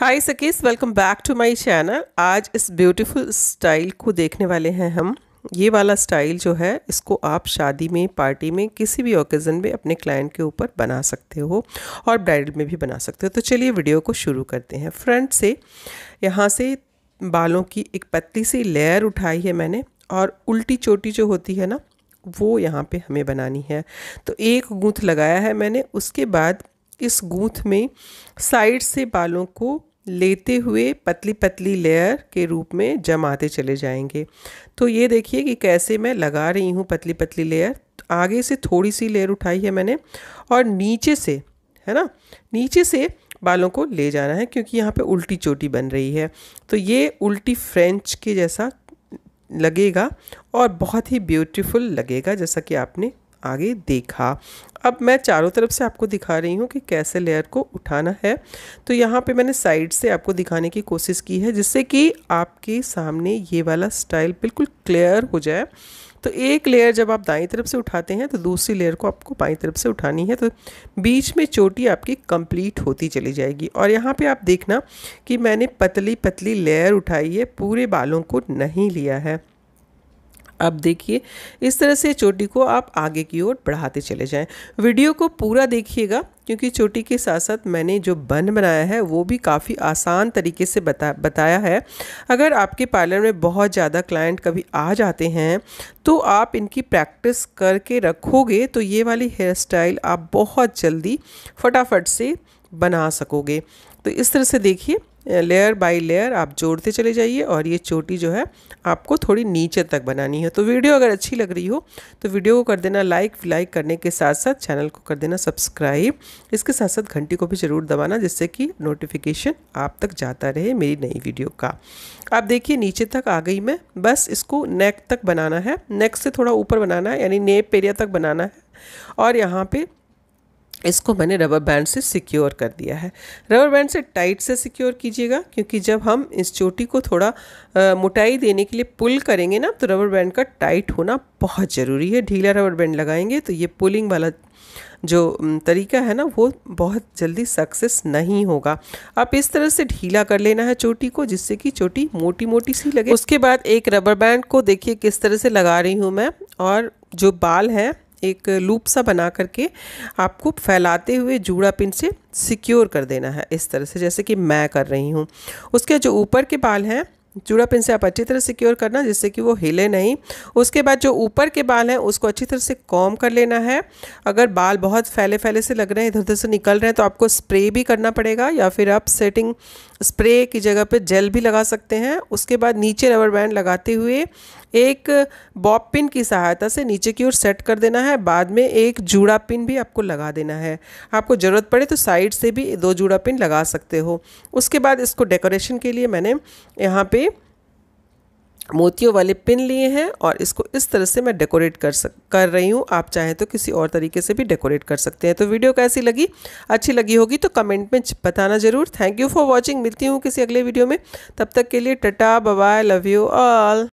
हाय सकीस welcome back to my channel आज इस ब्यूटीफुल स्टाइल को देखने वाले हैं हम ये वाला स्टाइल जो है इसको आप शादी में पार्टी में किसी भी ओकेज़न में अपने क्लाइंट के ऊपर बना सकते हो और ब्राइडल में भी बना सकते हो तो चलिए वीडियो को शुरू करते हैं फ्रंट से यहाँ से बालों की एक पतली सी लेयर उठाई है मैंने और उल्टी चोटी जो होती है ना वो यहाँ पर हमें बनानी है तो एक गूँथ लगाया है मैंने उसके बाद इस गूँथ में साइड से बालों को लेते हुए पतली पतली लेयर के रूप में जमाते चले जाएंगे तो ये देखिए कि कैसे मैं लगा रही हूँ पतली पतली लेयर आगे से थोड़ी सी लेयर उठाई है मैंने और नीचे से है ना नीचे से बालों को ले जाना है क्योंकि यहाँ पे उल्टी चोटी बन रही है तो ये उल्टी फ्रेंच के जैसा लगेगा और बहुत ही ब्यूटीफुल लगेगा जैसा कि आपने आगे देखा अब मैं चारों तरफ से आपको दिखा रही हूँ कि कैसे लेयर को उठाना है तो यहाँ पे मैंने साइड से आपको दिखाने की कोशिश की है जिससे कि आपके सामने ये वाला स्टाइल बिल्कुल क्लियर हो जाए तो एक लेयर जब आप दाई तरफ से उठाते हैं तो दूसरी लेयर को आपको बाई तरफ से उठानी है तो बीच में चोटी आपकी कंप्लीट होती चली जाएगी और यहाँ पे आप देखना कि मैंने पतली पतली लेयर उठाई है पूरे बालों को नहीं लिया है अब देखिए इस तरह से चोटी को आप आगे की ओर बढ़ाते चले जाएं वीडियो को पूरा देखिएगा क्योंकि चोटी के साथ साथ मैंने जो बन बनाया है वो भी काफ़ी आसान तरीके से बता बताया है अगर आपके पार्लर में बहुत ज़्यादा क्लाइंट कभी आ जाते हैं तो आप इनकी प्रैक्टिस करके रखोगे तो ये वाली हेयर स्टाइल आप बहुत जल्दी फटाफट से बना सकोगे तो इस तरह से देखिए लेयर बाय लेयर आप जोड़ते चले जाइए और ये चोटी जो है आपको थोड़ी नीचे तक बनानी है तो वीडियो अगर अच्छी लग रही हो तो वीडियो को कर देना लाइक लाइक करने के साथ साथ चैनल को कर देना सब्सक्राइब इसके साथ साथ घंटी को भी ज़रूर दबाना जिससे कि नोटिफिकेशन आप तक जाता रहे मेरी नई वीडियो का आप देखिए नीचे तक आ गई मैं बस इसको नेक तक बनाना है नेक से थोड़ा ऊपर बनाना है यानी नेप एरिया तक बनाना है और यहाँ पर इसको मैंने रबर बैंड से सिक्योर कर दिया है रबर बैंड से टाइट से सिक्योर कीजिएगा क्योंकि जब हम इस चोटी को थोड़ा आ, मोटाई देने के लिए पुल करेंगे ना तो रबर बैंड का टाइट होना बहुत ज़रूरी है ढीला रबर बैंड लगाएंगे तो ये पुलिंग वाला जो तरीका है ना वो बहुत जल्दी सक्सेस नहीं होगा आप इस तरह से ढीला कर लेना है चोटी को जिससे कि चोटी मोटी मोटी सी लगे उसके बाद एक रबर बैंड को देखिए किस तरह से लगा रही हूँ मैं और जो बाल हैं एक लूप सा बना करके आपको फैलाते हुए जूड़ा पिन से सिक्योर कर देना है इस तरह से जैसे कि मैं कर रही हूँ उसके जो ऊपर के बाल हैं चूड़ा पिन से आप अच्छी तरह सिक्योर करना जिससे कि वो हिले नहीं उसके बाद जो ऊपर के बाल हैं उसको अच्छी तरह से कॉम कर लेना है अगर बाल बहुत फैले फैले से लग रहे हैं इधर उधर से निकल रहे हैं तो आपको स्प्रे भी करना पड़ेगा या फिर आप सेटिंग स्प्रे की जगह पे जेल भी लगा सकते हैं उसके बाद नीचे रबर बैंड लगाते हुए एक बॉब पिन की सहायता से नीचे की ओर सेट कर देना है बाद में एक जूड़ा पिन भी आपको लगा देना है आपको ज़रूरत पड़े तो साइड से भी दो जूड़ा पिन लगा सकते हो उसके बाद इसको डेकोरेशन के लिए मैंने यहाँ पे मोतियों वाले पिन लिए हैं और इसको इस तरह से मैं डेकोरेट कर सक कर रही हूँ आप चाहें तो किसी और तरीके से भी डेकोरेट कर सकते हैं तो वीडियो कैसी लगी अच्छी लगी होगी तो कमेंट में बताना ज़रूर थैंक यू फॉर वॉचिंग मिलती हूँ किसी अगले वीडियो में तब तक के लिए ta-ta bye bye love you all